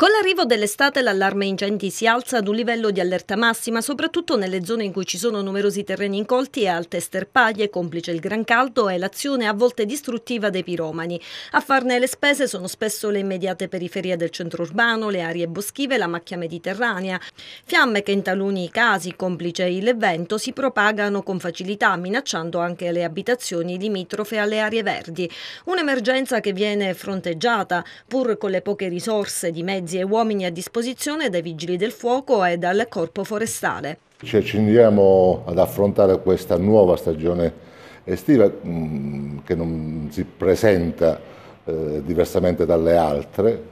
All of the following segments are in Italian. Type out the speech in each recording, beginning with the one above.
Con l'arrivo dell'estate l'allarme incendi si alza ad un livello di allerta massima, soprattutto nelle zone in cui ci sono numerosi terreni incolti e alte sterpaglie, complice il gran caldo e l'azione a volte distruttiva dei piromani. A farne le spese sono spesso le immediate periferie del centro urbano, le aree boschive e la macchia mediterranea. Fiamme che in taluni casi, complice il vento, si propagano con facilità, minacciando anche le abitazioni limitrofe alle aree verdi. Un'emergenza che viene fronteggiata, pur con le poche risorse di mezzi mezzi e uomini a disposizione dai vigili del fuoco e dal corpo forestale. Ci accingiamo ad affrontare questa nuova stagione estiva mm, che non si presenta eh, diversamente dalle altre,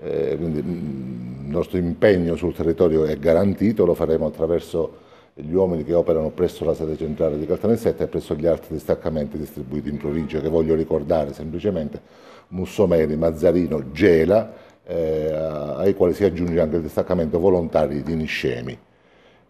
eh, quindi mm, il nostro impegno sul territorio è garantito, lo faremo attraverso gli uomini che operano presso la sede centrale di Caltanissetta e presso gli altri distaccamenti distribuiti in provincia, che voglio ricordare semplicemente Mussomeli, Mazzarino, Gela eh, ai quali si aggiunge anche il distaccamento volontario di niscemi.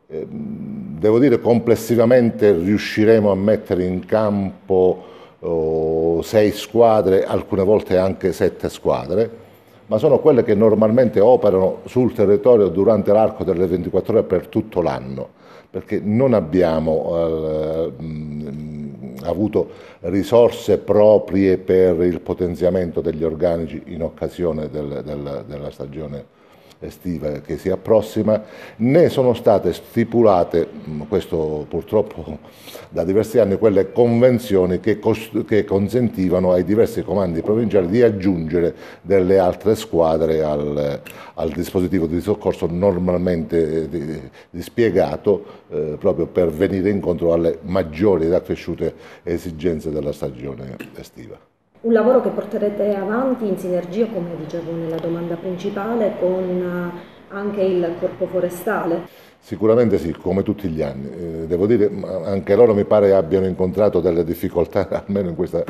Eh, devo dire complessivamente riusciremo a mettere in campo oh, sei squadre, alcune volte anche sette squadre, ma sono quelle che normalmente operano sul territorio durante l'arco delle 24 ore per tutto l'anno, perché non abbiamo eh, avuto risorse proprie per il potenziamento degli organici in occasione del, del, della stagione estiva che si approssima, né sono state stipulate, mm, questo purtroppo da diversi anni, quelle convenzioni che, che consentivano ai diversi comandi provinciali di aggiungere delle altre squadre al, al dispositivo di soccorso normalmente eh, dispiegato eh, proprio per venire incontro alle maggiori ed accresciute esigenze della stagione estiva. Un lavoro che porterete avanti in sinergia, come dicevo nella domanda principale, con eh, anche il corpo forestale. Sicuramente sì, come tutti gli anni. Eh, devo dire, anche loro mi pare abbiano incontrato delle difficoltà, almeno in questa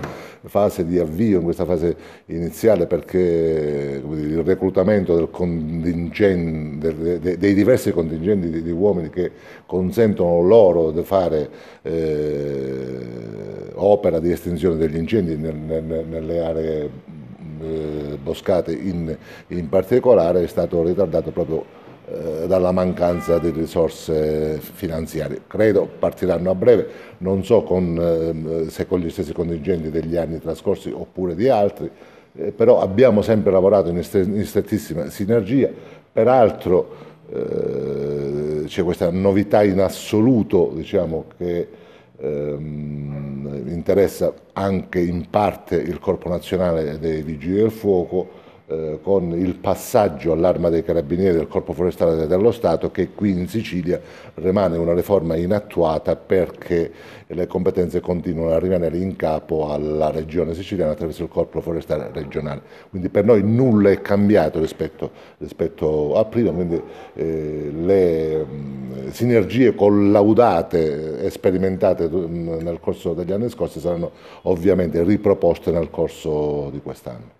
fase di avvio, in questa fase iniziale, perché il reclutamento dei diversi contingenti di, uomini che consentono loro di fare... Eh, opera di estinzione degli incendi nelle aree eh, boscate in, in particolare è stato ritardato proprio eh, dalla mancanza di risorse finanziarie. Credo partiranno a breve, non so con, ehm, se con gli stessi contingenti degli anni trascorsi oppure di altri, eh, però abbiamo sempre lavorato in, strettissima sinergia, peraltro eh, c'è questa novità in assoluto diciamo, che ehm, interessa anche in parte il Corpo Nazionale dei Vigili del Fuoco eh, con il passaggio all'arma dei carabinieri del Corpo Forestale dello Stato che qui in Sicilia rimane una riforma inattuata perché le competenze continuano a rimanere in capo alla regione siciliana attraverso il Corpo Forestale regionale. Quindi per noi nulla è cambiato rispetto, rispetto a prima, quindi eh, le mh, sinergie collaudate e sperimentate mh, nel corso degli anni scorsi saranno ovviamente riproposte nel corso di quest'anno.